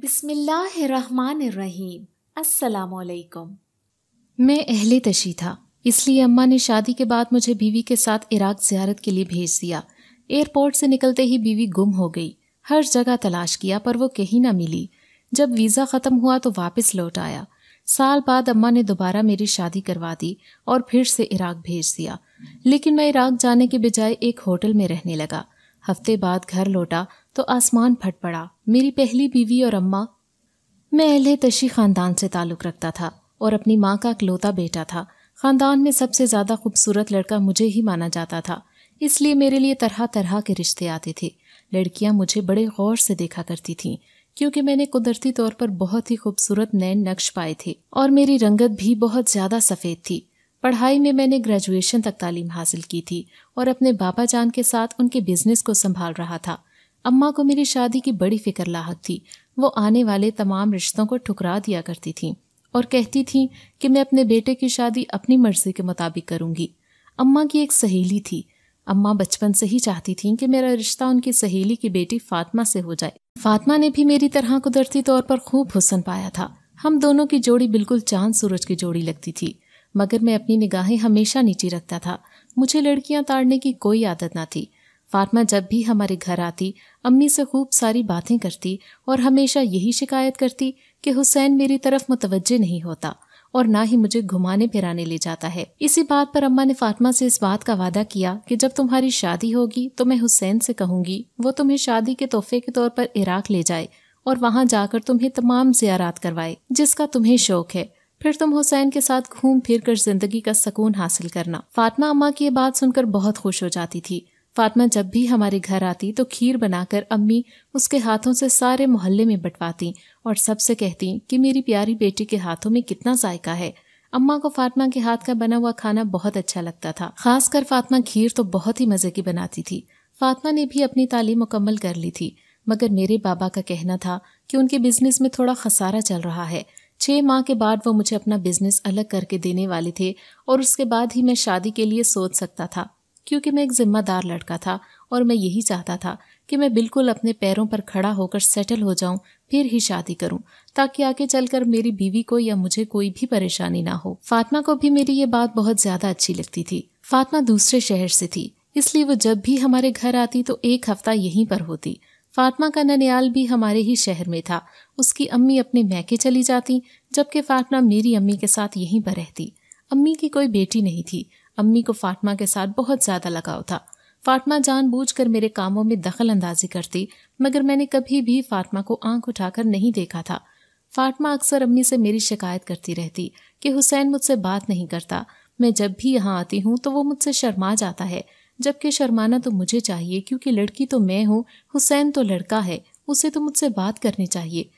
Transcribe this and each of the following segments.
बिस्मिल्लाम मैं अहले तशी था इसलिए अम्मा ने शादी के बाद मुझे बीवी के साथ इराक जियारत के लिए भेज दिया एयरपोर्ट से निकलते ही बीवी गुम हो गई हर जगह तलाश किया पर वो कहीं ना मिली जब वीज़ा ख़त्म हुआ तो वापस लौट आया साल बाद अम्मा ने दोबारा मेरी शादी करवा दी और फिर से इराक भेज दिया लेकिन मैं इराक जाने के बजाय एक होटल में रहने लगा हफ्ते बाद घर लौटा तो आसमान फट पड़ा मेरी पहली बीवी और अम्मा मैं अहले तशी ख़ानदान से ताल्लुक़ रखता था और अपनी माँ का अकलौता बेटा था ख़ानदान में सबसे ज़्यादा खूबसूरत लड़का मुझे ही माना जाता था इसलिए मेरे लिए तरह तरह के रिश्ते आते थे लड़कियाँ मुझे बड़े गौर से देखा करती थीं क्योंकि मैंने कुदरती तौर पर बहुत ही खूबसूरत नए नक्श पाए थे और मेरी रंगत भी बहुत ज़्यादा सफ़ेद थी पढ़ाई में मैंने ग्रेजुएशन तक तालीम हासिल की थी और अपने बाबा जान के साथ उनके बिजनेस को संभाल रहा था अम्मा को मेरी शादी की बड़ी फिक्र लाहक थी वो आने वाले तमाम रिश्तों को ठुकरा दिया करती थी और कहती थी कि मैं अपने बेटे की शादी अपनी मर्जी के मुताबिक करूंगी अम्मा की एक सहेली थी अम्मा बचपन से ही चाहती थीं कि मेरा रिश्ता उनकी सहेली की बेटी फातिमा से हो जाए फातिमा ने भी मेरी तरह कुदरती तौर पर खूब हुसन पाया था हम दोनों की जोड़ी बिल्कुल चांद सूरज की जोड़ी लगती थी मगर मैं अपनी निगाहें हमेशा नीचे रखता था मुझे लड़कियां ताड़ने की कोई आदत ना थी फातिमा जब भी हमारे घर आती अम्मी से खूब सारी बातें करती और हमेशा यही शिकायत करती कि हुसैन मेरी तरफ मुतवजे नहीं होता और ना ही मुझे घुमाने फिराने ले जाता है इसी बात पर अम्मा ने फातिमा से इस बात का वादा किया कि जब तुम्हारी शादी होगी तो मैं हुसैन से कहूंगी वो तुम्हें शादी के तोहफे के तौर पर इराक ले जाए और वहाँ जाकर तुम्हें तमाम जियारात करवाए जिसका तुम्हें शौक है फिर तुम हुसैन के साथ घूम फिर कर जिंदगी का सुकून हासिल करना फातिमा अम्मा की ये बात सुनकर बहुत खुश हो जाती थी फातिमा जब भी हमारे घर आती तो खीर बनाकर अम्मी उसके हाथों से सारे मोहल्ले में बंटवाती और सबसे कहती कि मेरी प्यारी बेटी के हाथों में कितना जायका है अम्मा को फातिमा के हाथ का बना हुआ खाना बहुत अच्छा लगता था खासकर फातिमा खीर तो बहुत ही मज़े की बनाती थी फातिमा ने भी अपनी तालीम मुकम्मल कर ली थी मगर मेरे बाबा का कहना था कि उनके बिजनेस में थोड़ा खसारा चल रहा है छः माह के बाद वो मुझे अपना बिजनेस अलग करके देने वाले थे और उसके बाद ही मैं शादी के लिए सोच सकता था क्योंकि मैं एक जिम्मेदार लड़का था और मैं यही चाहता था कि मैं बिल्कुल अपने पैरों पर खड़ा होकर सेटल हो जाऊं फिर ही शादी करूं ताकि आगे चलकर मेरी बीवी को या मुझे कोई भी परेशानी ना हो फातिमा को भी मेरी ये बात बहुत ज्यादा अच्छी लगती थी फातिमा दूसरे शहर से थी इसलिए वो जब भी हमारे घर आती तो एक हफ्ता यहीं पर होती फातिमा का ननियाल भी हमारे ही शहर में था उसकी अम्मी अपने मैके चली जाती जबकि फातिमा मेरी अम्मी के साथ यहीं पर रहती अम्मी की कोई बेटी नहीं थी अम्मी को फातिमा के साथ बहुत ज़्यादा लगाव था फातिमा जानबूझकर मेरे कामों में दखल अंदाजी करती मगर मैंने कभी भी फातिमा को आंख उठाकर नहीं देखा था फातिमा अक्सर अम्मी से मेरी शिकायत करती रहती कि हुसैन मुझसे बात नहीं करता मैं जब भी यहाँ आती हूँ तो वो मुझसे शर्मा जाता है जबकि शर्माना तो मुझे चाहिए क्योंकि लड़की तो मैं हूँ हुसैन तो लड़का है उसे तो मुझसे बात करनी चाहिए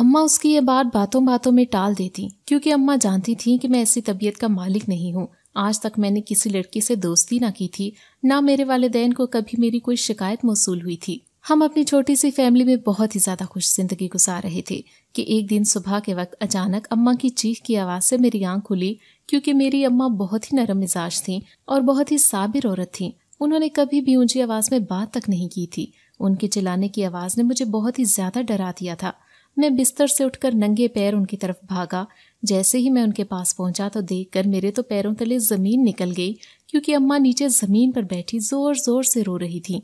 अम्मा उसकी ये बात बातों बातों में टाल देती क्योंकि अम्मा जानती थी कि मैं ऐसी तबीयत का मालिक नहीं हूँ आज तक मैंने किसी लड़की से दोस्ती ना की थी ना मेरे वालदेन को कभी मेरी कोई शिकायत मौसू हुई थी हम अपनी छोटी सी फैमिली में बहुत ही ज़्यादा खुश जिंदगी गुजार रहे थे कि एक दिन सुबह के वक्त अचानक अम्मा की चीख की आवाज़ से मेरी आंख खुली क्योंकि मेरी अम्मा बहुत ही नरम मिजाज थी और बहुत ही साबिर औरत थी उन्होंने कभी भी ऊंची आवाज़ में बात तक नहीं की थी उनके चिल्लाने की आवाज़ ने मुझे बहुत ही ज़्यादा डरा दिया था मैं बिस्तर से उठकर नंगे पैर उनकी तरफ भागा जैसे ही मैं उनके पास पहुंचा तो देखकर मेरे तो पैरों तले ज़मीन निकल गई क्योंकि अम्मा नीचे ज़मीन पर बैठी ज़ोर ज़ोर से रो रही थीं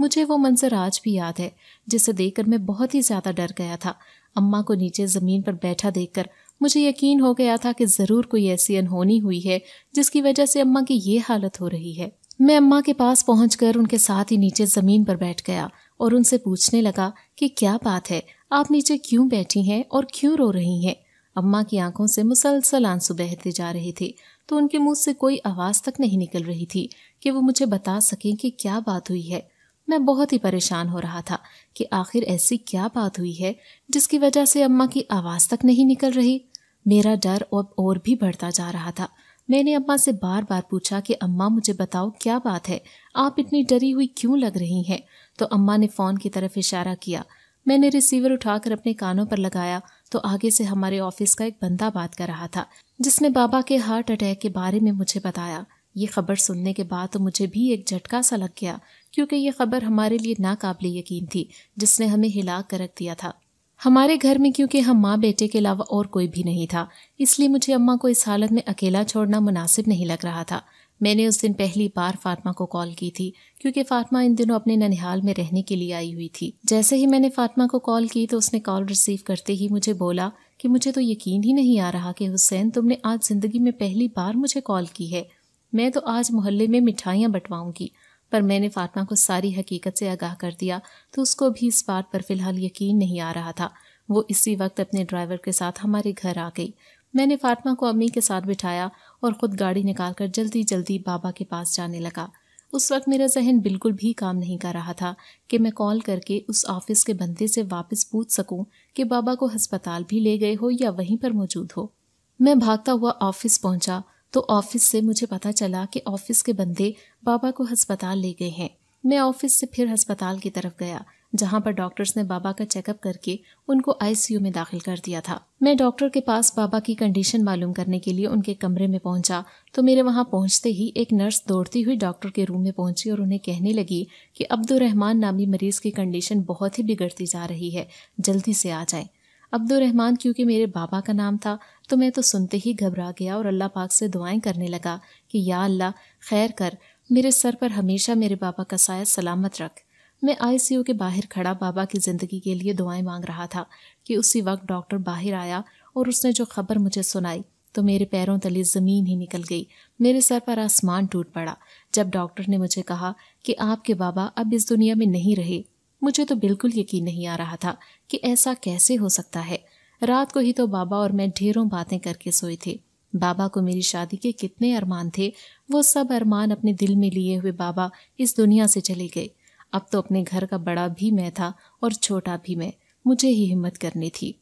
मुझे वो मंजर आज भी याद है जिसे देखकर मैं बहुत ही ज़्यादा डर गया था अम्मा को नीचे ज़मीन पर बैठा देखकर मुझे यकीन हो गया था कि ज़रूर कोई ऐसी अनहोनी हुई है जिसकी वजह से अम्मा की ये हालत हो रही है मैं अम्मा के पास पहुँच उनके साथ ही नीचे ज़मीन पर बैठ गया और उनसे पूछने लगा कि क्या बात है आप नीचे क्यों बैठी हैं और क्यों रो रही हैं अम्मा की आंखों से मुसलसल आंसू बहते जा रहे थे तो उनके मुंह से कोई आवाज़ तक नहीं निकल रही थी कि वो मुझे बता सकें कि क्या बात हुई है मैं बहुत ही परेशान हो रहा था कि आखिर ऐसी क्या बात हुई है जिसकी वजह से अम्मा की आवाज़ तक नहीं निकल रही मेरा डर अब और भी बढ़ता जा रहा था मैंने अम्मा से बार बार पूछा कि अम्मा मुझे बताओ क्या बात है आप इतनी डरी हुई क्यों लग रही हैं तो अम्मा ने फ़ोन की तरफ इशारा किया मैंने रिसीवर उठाकर अपने कानों पर लगाया तो आगे से हमारे ऑफिस का एक बंदा बात कर रहा था जिसने बाबा के हार्ट अटैक के बारे में मुझे बताया ये खबर सुनने के बाद तो मुझे भी एक झटका सा लग गया क्योंकि ये खबर हमारे लिए नाकाबिल यकीन थी जिसने हमें हिला कर रख दिया था हमारे घर में क्योंकि हम माँ बेटे के अलावा और कोई भी नहीं था इसलिए मुझे अम्मा को इस हालत में अकेला छोड़ना मुनासिब नहीं लग रहा था मैंने उस दिन पहली बार फातिमा को कॉल की थी क्योंकि फातिमा इन दिनों अपने ननिहाल में रहने के लिए आई हुई थी जैसे ही मैंने फातिमा को कॉल की तो उसने कॉल रिसीव करते ही मुझे बोला कि मुझे तो यकीन ही नहीं आ रहा कि हुसैन तुमने आज ज़िंदगी में पहली बार मुझे कॉल की है मैं तो आज मोहल्ले में मिठाइयाँ बंटवाऊँगी पर मैंने फातिमा को सारी हकीकत से आगाह कर दिया तो उसको भी इस बात पर फ़िलहाल यकीन नहीं आ रहा था वो इसी वक्त अपने ड्राइवर के साथ हमारे घर आ गई मैंने फातिमा को अम्मी के साथ बिठाया और ख़ुद गाड़ी निकाल कर जल्दी जल्दी बाबा के पास जाने लगा उस वक्त मेरा जहन बिल्कुल भी काम नहीं कर रहा था कि मैं कॉल करके उस ऑफिस के बंदे से वापस पूछ सकूं कि बाबा को हस्पताल भी ले गए हो या वहीं पर मौजूद हो मैं भागता हुआ ऑफिस पहुंचा तो ऑफिस से मुझे पता चला कि ऑफिस के बंदे बाबा को हस्पताल ले गए हैं मैं ऑफिस से फिर हस्पताल की तरफ गया जहां पर डॉक्टर्स ने बाबा का चेकअप करके उनको आईसीयू में दाखिल कर दिया था मैं डॉक्टर के पास बाबा की कंडीशन मालूम करने के लिए उनके कमरे में पहुंचा तो मेरे वहां पहुंचते ही एक नर्स दौड़ती हुई डॉक्टर के रूम में पहुंची और उन्हें कहने लगी कि रहमान नामी मरीज की कंडीशन बहुत ही बिगड़ती जा रही है जल्दी से आ जाए अब्दुलरहमान क्योंकि मेरे बाबा का नाम था तो मैं तो सुनते ही घबरा गया और अल्लाह पाक से दुआएं करने लगा कि या अल्लाह खैर कर मेरे सर पर हमेशा मेरे बाबा का साया सलामत रख मैं आईसीयू के बाहर खड़ा बाबा की ज़िंदगी के लिए दुआएं मांग रहा था कि उसी वक्त डॉक्टर बाहर आया और उसने जो खबर मुझे सुनाई तो मेरे पैरों तले ज़मीन ही निकल गई मेरे सर पर आसमान टूट पड़ा जब डॉक्टर ने मुझे कहा कि आपके बाबा अब इस दुनिया में नहीं रहे मुझे तो बिल्कुल यकीन नहीं आ रहा था कि ऐसा कैसे हो सकता है रात को ही तो बाबा और मैं ढेरों बातें करके सोए थे बाबा को मेरी शादी के कितने अरमान थे वो सब अरमान अपने दिल में लिए हुए बाबा इस दुनिया से चले गए अब तो अपने घर का बड़ा भी मैं था और छोटा भी मैं मुझे ही हिम्मत करनी थी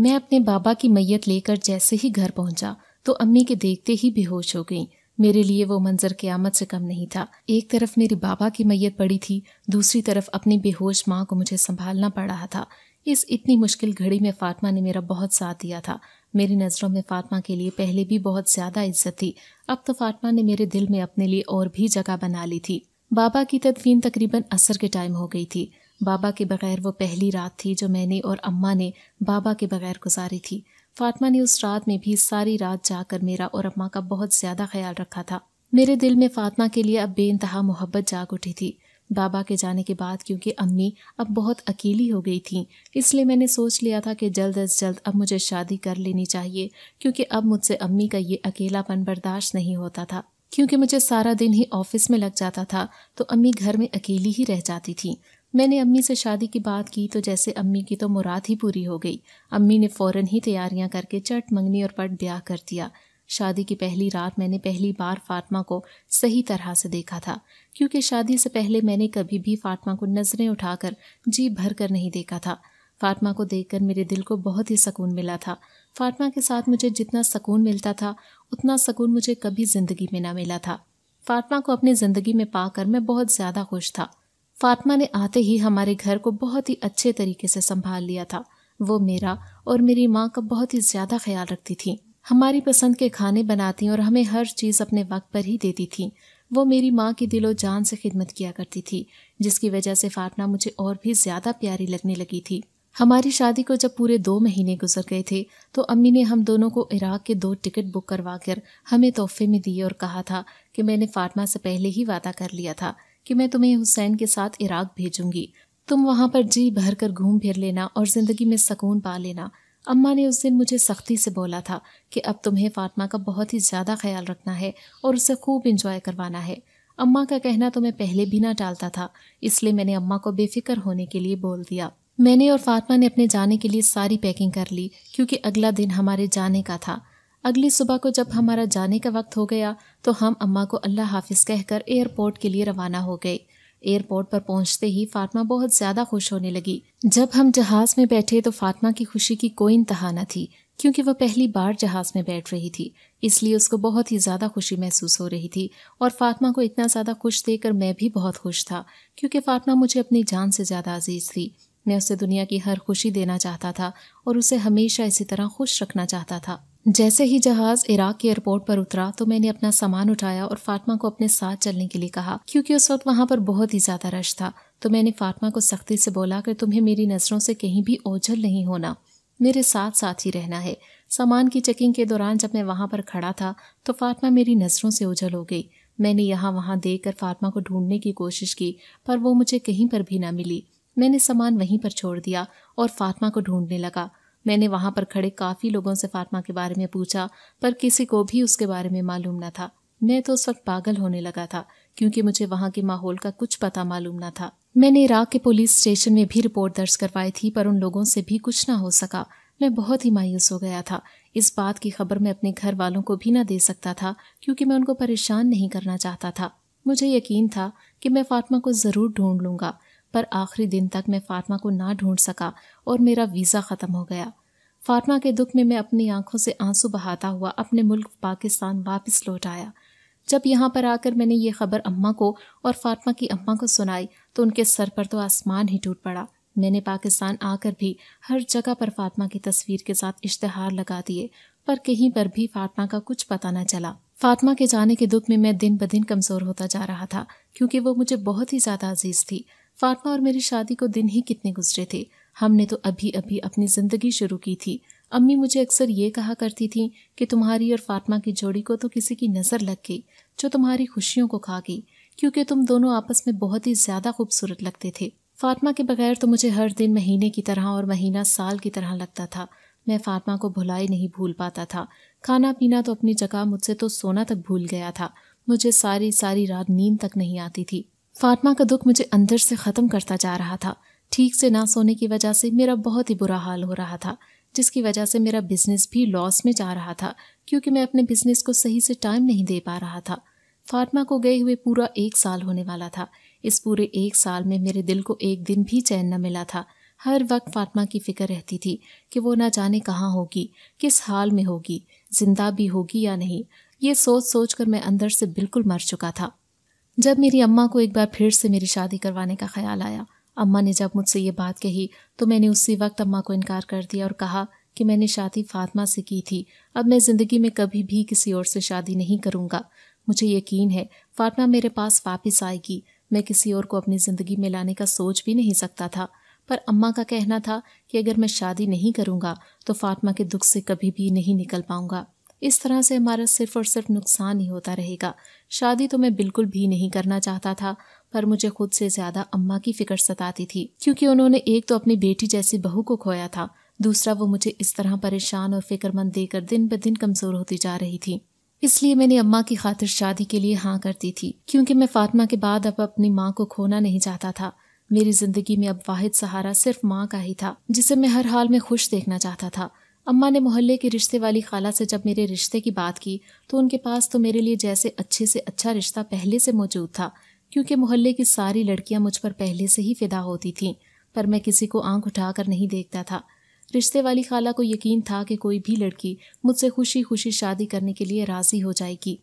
मैं अपने बाबा की मैयत लेकर जैसे ही घर पहुंचा तो अम्मी के देखते ही बेहोश हो गई मेरे लिए वो मंजर क्यामत से कम नहीं था एक तरफ मेरे बाबा की मैयत पड़ी थी दूसरी तरफ अपनी बेहोश माँ को मुझे संभालना पड़ रहा था इस इतनी मुश्किल घड़ी में फातिमा ने मेरा बहुत साथ दिया था मेरी नज़रों में फातिमा के लिए पहले भी बहुत ज़्यादा इज्जत थी अब तो फातिमा ने मेरे दिल में अपने लिए और भी जगह बना ली थी बाबा की तदफीन तकरीबन असर के टाइम हो गई थी बाबा के बगैर वो पहली रात थी जो मैंने और अम्मा ने बाबा के बगैर गुजारी थी फातिमा ने उस रात में भी सारी रात जाकर मेरा और अम्मा का बहुत ज़्यादा ख्याल रखा था मेरे दिल में फातिमा के लिए अब बेानतहा मोहब्बत जाग उठी थी बाबा के जाने के बाद क्योंकि अम्मी अब बहुत अकेली हो गई थीं इसलिए मैंने सोच लिया था कि जल्द अज जल्द अब मुझे शादी कर लेनी चाहिए क्योंकि अब मुझसे अम्मी का ये अकेलापन बर्दाश्त नहीं होता था क्योंकि मुझे सारा दिन ही ऑफिस में लग जाता था तो अम्मी घर में अकेली ही रह जाती थी मैंने अम्मी से शादी की बात की तो जैसे अम्मी की तो मुराद ही पूरी हो गई अम्मी ने फ़ौरन ही तैयारियां करके चट मंगनी और पट ब्याह कर दिया शादी की पहली रात मैंने पहली बार फातिमा को सही तरह से देखा था क्योंकि शादी से पहले मैंने कभी भी फातिमा को नज़रें उठाकर जी भर कर नहीं देखा था फातमा को देखकर मेरे दिल को बहुत ही सुकून मिला था फातमा के साथ मुझे जितना सुकून मिलता था उतना सुकून मुझे कभी ज़िंदगी में ना मिला था फातमा को अपनी ज़िंदगी में पाकर मैं बहुत ज़्यादा खुश था फातमा ने आते ही हमारे घर को बहुत ही अच्छे तरीके से संभाल लिया था वो मेरा और मेरी माँ का बहुत ही ज़्यादा ख्याल रखती थी हमारी पसंद के खाने बनाती और हमें हर चीज़ अपने वक्त पर ही देती थी वो मेरी माँ की दिलो जान से खिदमत किया करती थी जिसकी वजह से फातमा मुझे और भी ज़्यादा प्यारी लगने लगी थी हमारी शादी को जब पूरे दो महीने गुजर गए थे तो अम्मी ने हम दोनों को इराक के दो टिकट बुक करवा कर हमें तोहफे में दिए और कहा था कि मैंने फातमा से पहले ही वादा कर लिया था कि मैं तुम्हें हुसैन के साथ इराक भेजूंगी तुम वहाँ पर जी भर कर घूम फिर लेना और ज़िंदगी में सकून पा लेना अम्मा ने उस दिन मुझे सख्ती से बोला था कि अब तुम्हें फातिमा का बहुत ही ज़्यादा ख्याल रखना है और उसे खूब इंजॉय करवाना है अम्मा का कहना तो मैं पहले भी ना टालता था इसलिए मैंने अम्मा को बेफिक्र होने के लिए बोल दिया मैंने और फातिमा ने अपने जाने के लिए सारी पैकिंग कर ली क्योंकि अगला दिन हमारे जाने का था अगली सुबह को जब हमारा जाने का वक्त हो गया तो हम अम्मा को अल्लाह हाफिज कहकर एयरपोर्ट के लिए रवाना हो गए एयरपोर्ट पर पहुंचते ही फातिमा बहुत ज़्यादा खुश होने लगी जब हम जहाज़ में बैठे तो फातिमा की खुशी की कोई इंतहा न थी क्योंकि वह पहली बार जहाज़ में बैठ रही थी इसलिए उसको बहुत ही ज़्यादा खुशी महसूस हो रही थी और फातिमा को इतना ज़्यादा खुश देकर मैं भी बहुत खुश था क्योंकि फातिमा मुझे अपनी जान से ज़्यादा अजीज़ थी मैं उसे दुनिया की हर खुशी देना चाहता था और उसे हमेशा इसी तरह खुश रखना चाहता था जैसे ही जहाज इराक के एयरपोर्ट पर उतरा तो मैंने अपना सामान उठाया और फातिमा को अपने साथ चलने के लिए कहा क्योंकि उस वक्त वहाँ पर बहुत ही ज्यादा रश था तो मैंने फातिमा को सख्ती से बोला कि तुम्हें मेरी नज़रों से कहीं भी ओझल नहीं होना मेरे साथ साथ ही रहना है सामान की चेकिंग के दौरान जब मैं वहाँ पर खड़ा था तो फातिमा मेरी नज़रों से ओझल हो गई मैंने यहाँ वहाँ देख कर फातिमा को ढूंढने की कोशिश की पर वो मुझे कहीं पर भी ना मिली मैंने सामान वहीं पर छोड़ दिया और फातिमा को ढूंढने लगा मैंने वहां पर खड़े काफ़ी लोगों से फातिमा के बारे में पूछा पर किसी को भी उसके बारे में मालूम न था मैं तो उस वक्त पागल होने लगा था क्योंकि मुझे वहाँ के माहौल का कुछ पता मालूम न था मैंने इराक के पुलिस स्टेशन में भी रिपोर्ट दर्ज करवाई थी पर उन लोगों से भी कुछ ना हो सका मैं बहुत ही मायूस हो गया था इस बात की खबर मैं अपने घर वालों को भी ना दे सकता था क्योंकि मैं उनको परेशान नहीं करना चाहता था मुझे यकीन था कि मैं फातिमा को ज़रूर ढूंढ लूंगा पर आखिरी दिन तक मैं फातिमा को ना ढूंढ सका और मेरा वीज़ा ख़त्म हो गया फातमा के दुख में मैं अपनी आंखों से आंसू बहाता हुआ अपने मुल्क पाकिस्तान वापस लौट आया जब यहाँ पर आकर मैंने ये खबर अम्मा को और फातिमा की अम्मा को सुनाई तो उनके सर पर तो आसमान ही टूट पड़ा मैंने पाकिस्तान आकर भी हर जगह पर फातिमा की तस्वीर के साथ इश्तहार लगा दिए पर कहीं पर भी फातमा का कुछ पता न चला फातमा के जाने के दुख में मैं दिन ब दिन कमज़ोर होता जा रहा था क्योंकि वो मुझे बहुत ही ज़्यादा अजीज़ थी फातिमा और मेरी शादी को दिन ही कितने गुजरे थे हमने तो अभी अभी अपनी ज़िंदगी शुरू की थी अम्मी मुझे अक्सर ये कहा करती थी कि तुम्हारी और फातमा की जोड़ी को तो किसी की नज़र लग गई जो तुम्हारी खुशियों को खा गई क्योंकि तुम दोनों आपस में बहुत ही ज़्यादा खूबसूरत लगते थे फातिमा के बगैर तो मुझे हर दिन महीने की तरह और महीना साल की तरह लगता था मैं फातमा को भुलाई नहीं भूल पाता था खाना पीना तो अपनी जगह मुझसे तो सोना तक भूल गया था मुझे सारी सारी रात नींद तक नहीं आती थी फातिमा का दुख मुझे अंदर से ख़त्म करता जा रहा था ठीक से ना सोने की वजह से मेरा बहुत ही बुरा हाल हो रहा था जिसकी वजह से मेरा बिज़नेस भी लॉस में जा रहा था क्योंकि मैं अपने बिज़नेस को सही से टाइम नहीं दे पा रहा था फातिमा को गए हुए पूरा एक साल होने वाला था इस पूरे एक साल में मेरे दिल को एक दिन भी चैन न मिला था हर वक्त फातिमा की फ़िक्र रहती थी कि वो ना जाने कहाँ होगी किस हाल में होगी जिंदा भी होगी या नहीं ये सोच सोच कर मैं अंदर से बिल्कुल मर चुका था जब मेरी अम्मा को एक बार फिर से मेरी शादी करवाने का ख्याल आया अम्मा ने जब मुझसे ये बात कही तो मैंने उसी वक्त अम्मा को इनकार कर दिया और कहा कि मैंने शादी फातिमा से की थी अब मैं ज़िंदगी में कभी भी किसी और से शादी नहीं करूँगा मुझे यकीन है फातिमा मेरे पास वापस आएगी मैं किसी और को अपनी ज़िंदगी में लाने का सोच भी नहीं सकता था पर अम्मा का कहना था कि अगर मैं शादी नहीं करूँगा तो फातिमा के दुख से कभी भी नहीं निकल पाऊँगा इस तरह से हमारा सिर्फ और सिर्फ नुकसान ही होता रहेगा शादी तो मैं बिल्कुल भी नहीं करना चाहता था पर मुझे खुद से ज्यादा अम्मा की फिक्र सताती थी क्योंकि उन्होंने एक तो अपनी बेटी जैसी बहू को खोया था दूसरा वो मुझे इस तरह परेशान और फिक्रमंद देकर दिन ब दिन कमजोर होती जा रही थी इसलिए मैंने अम्मा की खातिर शादी के लिए हाँ करती थी क्योंकि मैं फातिमा के बाद अब अपनी माँ को खोना नहीं चाहता था मेरी जिंदगी में अब वाहिद सहारा सिर्फ माँ का ही था जिसे मैं हर हाल में खुश देखना चाहता था अम्मा ने मोहल्ले के रिश्ते वाली खाला से जब मेरे रिश्ते की बात की तो उनके पास तो मेरे लिए जैसे अच्छे से अच्छा रिश्ता पहले से मौजूद था क्योंकि मोहल्ले की सारी लड़कियां मुझ पर पहले से ही फिदा होती थीं पर मैं किसी को आंख उठाकर नहीं देखता था रिश्ते वाली खाला को यकीन था कि कोई भी लड़की मुझसे खुशी खुशी शादी करने के लिए राजी हो जाएगी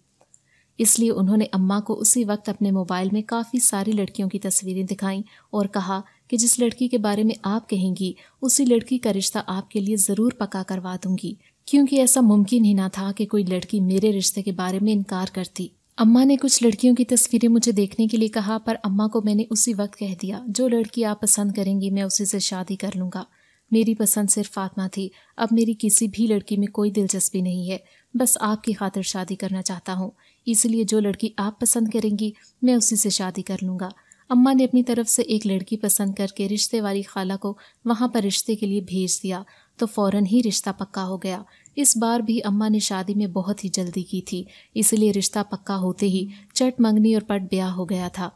इसलिए उन्होंने अम्मा को उसी वक्त अपने मोबाइल में काफ़ी सारी लड़कियों की तस्वीरें दिखाईं और कहा कि जिस लड़की के बारे में आप कहेंगी उसी लड़की का रिश्ता आपके लिए ज़रूर पका करवा दूंगी क्योंकि ऐसा मुमकिन ही ना था कि कोई लड़की मेरे रिश्ते के बारे में इनकार करती अम्मा ने कुछ लड़कियों की तस्वीरें मुझे देखने के लिए कहा पर अम्मा को मैंने उसी वक्त कह दिया जो लड़की आप पसंद करेंगी मैं उसी से शादी कर लूँगा मेरी पसंद सिर्फ फातमा थी अब मेरी किसी भी लड़की में कोई दिलचस्पी नहीं है बस आपकी खातिर शादी करना चाहता हूँ इसलिए जो लड़की आप पसंद करेंगी मैं उसी से शादी कर लूँगा अम्मा ने अपनी तरफ से एक लड़की पसंद करके रिश्ते वाली खाला को वहाँ पर रिश्ते के लिए भेज दिया तो फौरन ही रिश्ता पक्का हो गया इस बार भी अम्मा ने शादी में बहुत ही जल्दी की थी इसलिए रिश्ता पक्का होते ही चट मंगनी और पट ब्याह हो गया था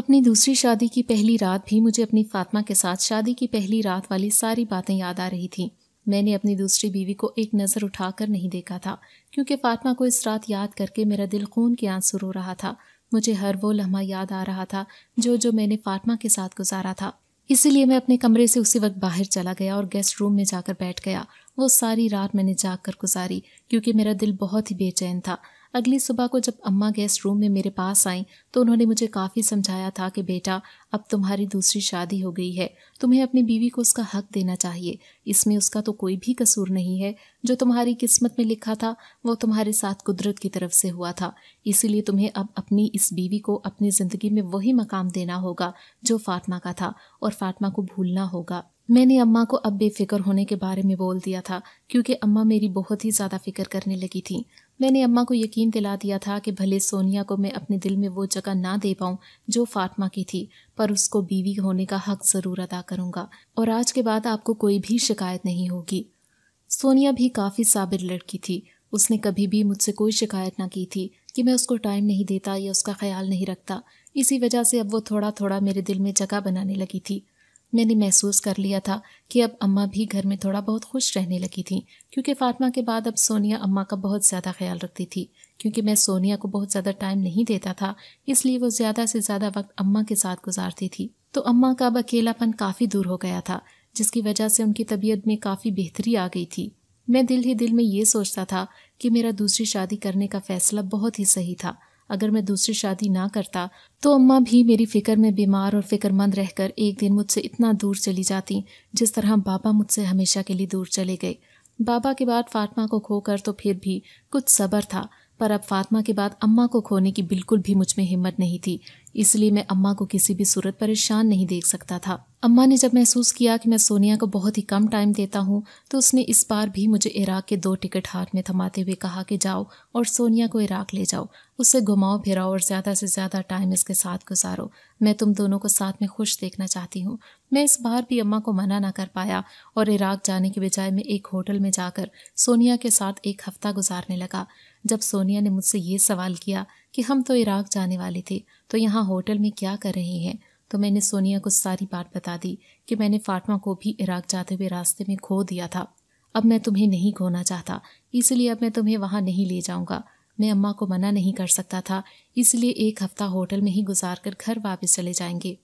अपनी दूसरी शादी की पहली रात भी मुझे अपनी फातिमा के साथ शादी की पहली रात वाली सारी बातें याद आ रही थी मैंने अपनी दूसरी बीवी को एक नज़र उठाकर नहीं देखा था क्योंकि फातिमा को इस रात याद करके मेरा दिल खून के आंसू रो रहा था मुझे हर वो लम्हा याद आ रहा था जो जो मैंने फातिमा के साथ गुजारा था इसीलिए मैं अपने कमरे से उसी वक्त बाहर चला गया और गेस्ट रूम में जाकर बैठ गया वो सारी रात मैंने जाग कर गुजारी क्योंकि मेरा दिल बहुत ही बेचैन था अगली सुबह को जब अम्मा गेस्ट रूम में मेरे पास आई तो उन्होंने मुझे काफ़ी समझाया था कि बेटा अब तुम्हारी दूसरी शादी हो गई है तुम्हें अपनी बीवी को उसका हक देना चाहिए इसमें उसका तो कोई भी कसूर नहीं है जो तुम्हारी किस्मत में लिखा था वो तुम्हारे साथ कुदरत की तरफ से हुआ था इसीलिए तुम्हें अब अपनी इस बीवी को अपनी ज़िंदगी में वही मकाम देना होगा जो फातिमा का था और फातिमा को भूलना होगा मैंने अम्मा को अब बेफिक्र होने के बारे में बोल दिया था क्योंकि अम्मा मेरी बहुत ही ज़्यादा फिक्र करने लगी थी मैंने अम्मा को यकीन दिला दिया था कि भले सोनिया को मैं अपने दिल में वो जगह ना दे पाऊँ जो फातिमा की थी पर उसको बीवी होने का हक ज़रूर अदा करूँगा और आज के बाद आपको कोई भी शिकायत नहीं होगी सोनिया भी काफ़ी साबिर लड़की थी उसने कभी भी मुझसे कोई शिकायत ना की थी कि मैं उसको टाइम नहीं देता या उसका ख्याल नहीं रखता इसी वजह से अब वो थोड़ा थोड़ा मेरे दिल में जगह बनाने लगी थी मैंने महसूस कर लिया था कि अब अम्मा भी घर में थोड़ा बहुत खुश रहने लगी थी क्योंकि फातिमा के बाद अब सोनिया अम्मा का बहुत ज़्यादा ख्याल रखती थी क्योंकि मैं सोनिया को बहुत ज़्यादा टाइम नहीं देता था इसलिए वो ज़्यादा से ज़्यादा वक्त अम्मा के साथ गुजारती थी तो अम्मा का अब अकेलापन काफ़ी दूर हो गया था जिसकी वजह से उनकी तबीयत में काफ़ी बेहतरी आ गई थी मैं दिल ही दिल में ये सोचता था कि मेरा दूसरी शादी करने का फ़ैसला बहुत ही सही था अगर मैं दूसरी शादी ना करता तो अम्मा भी मेरी फ़िक्र में बीमार और फ़िक्रमंद रहकर एक दिन मुझसे इतना दूर चली जाती जिस तरह बाबा मुझसे हमेशा के लिए दूर चले गए बाबा के बाद फातिमा को खोकर तो फिर भी कुछ सब्र था पर अब फातिमा के बाद अम्मा को खोने की बिल्कुल भी मुझ में हिम्मत नहीं थी इसलिए मैं अम्मा को किसी भी सूरत परेशान नहीं देख सकता था अम्मा ने जब महसूस किया कि मैं सोनिया को बहुत ही कम टाइम देता हूँ तो उसने इस बार भी मुझे इराक के दो टिकट हाथ में थमाते हुए कहा कि जाओ और सोनिया को इराक ले जाओ उससे घुमाओ फिराओ और ज़्यादा से ज़्यादा टाइम इसके साथ गुजारो मैं तुम दोनों को साथ में खुश देखना चाहती हूँ मैं इस बार भी अम्मा को मना ना कर पाया और इराक जाने के बजाय मैं एक होटल में जाकर सोनिया के साथ एक हफ्ता गुजारने लगा जब सोनिया ने मुझसे ये सवाल किया कि हम तो इराक जाने वाले थे तो यहाँ होटल में क्या कर रहे हैं तो मैंने सोनिया को सारी बात बता दी कि मैंने फाटमा को भी इराक जाते हुए रास्ते में खो दिया था अब मैं तुम्हें नहीं खोना चाहता इसलिए अब मैं तुम्हें वहाँ नहीं ले जाऊँगा मैं अम्मा को मना नहीं कर सकता था इसलिए एक हफ्ता होटल में ही गुजार कर घर वापस चले जाएंगे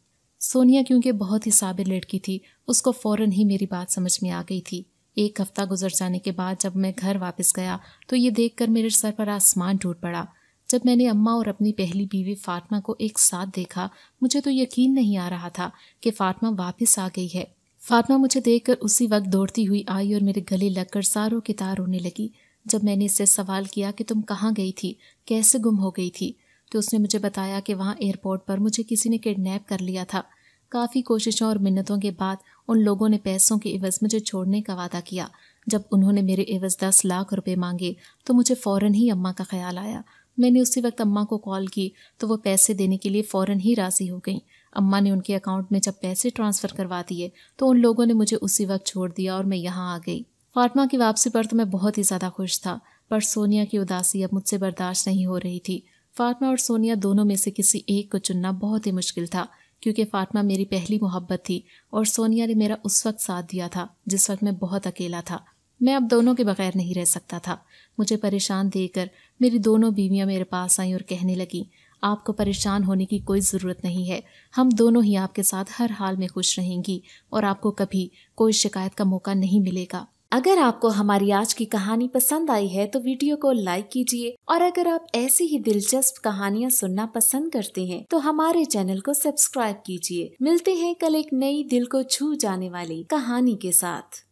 सोनिया क्योंकि बहुत ही साबिर लड़की थी उसको फ़ौरन ही मेरी बात समझ में आ गई थी एक हफ्ता गुजर जाने के बाद जब मैं घर वापस गया तो ये देख मेरे सर पर आसमान टूट पड़ा जब मैंने अम्मा और अपनी पहली बीवी फातिमा को एक साथ देखा मुझे तो यकीन नहीं आ रहा था कि फातिमा वापस आ गई है फातिमा मुझे देखकर उसी वक्त दौड़ती हुई आई और मेरे गले लगकर सारों की तार रोने लगी जब मैंने इससे सवाल किया कि तुम कहाँ गई थी कैसे गुम हो गई थी तो उसने मुझे बताया कि वहाँ एयरपोर्ट पर मुझे किसी ने किडनैप कर लिया था काफ़ी कोशिशों और मिन्नतों के बाद उन लोगों ने पैसों के एवज मुझे छोड़ने का वादा किया जब उन्होंने मेरे एवज दस लाख रुपए मांगे तो मुझे फ़ौरन ही अम्मा का ख्याल आया मैंने उसी वक्त अम्मा को कॉल की तो वो पैसे देने के लिए फ़ौरन ही राज़ी हो गई अम्मा ने उनके अकाउंट में जब पैसे ट्रांसफ़र करवा दिए तो उन लोगों ने मुझे उसी वक्त छोड़ दिया और मैं यहाँ आ गई फातमा की वापसी पर तो मैं बहुत ही ज़्यादा खुश था पर सोनिया की उदासी अब मुझसे बर्दाश्त नहीं हो रही थी फातमा और सोनिया दोनों में से किसी एक को चुनना बहुत ही मुश्किल था क्योंकि फातिमा मेरी पहली मोहब्बत थी और सोनिया ने मेरा उस वक्त साथ दिया था जिस वक्त मैं बहुत अकेला था मैं अब दोनों के बगैर नहीं रह सकता था मुझे परेशान देकर मेरी दोनों बीवियां मेरे पास आईं और कहने लगी आपको परेशान होने की कोई ज़रूरत नहीं है हम दोनों ही आपके साथ हर हाल में खुश रहेंगी और आपको कभी कोई शिकायत का मौका नहीं मिलेगा अगर आपको हमारी आज की कहानी पसंद आई है तो वीडियो को लाइक कीजिए और अगर आप ऐसी ही दिलचस्प कहानियाँ सुनना पसंद करते हैं तो हमारे चैनल को सब्सक्राइब कीजिए मिलते हैं कल एक नई दिल को छू जाने वाली कहानी के साथ